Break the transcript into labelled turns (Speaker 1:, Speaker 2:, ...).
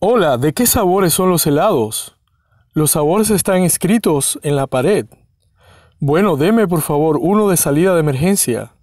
Speaker 1: Hola, ¿de qué sabores son los helados? Los sabores están escritos en la pared. Bueno, deme por favor uno de salida de emergencia.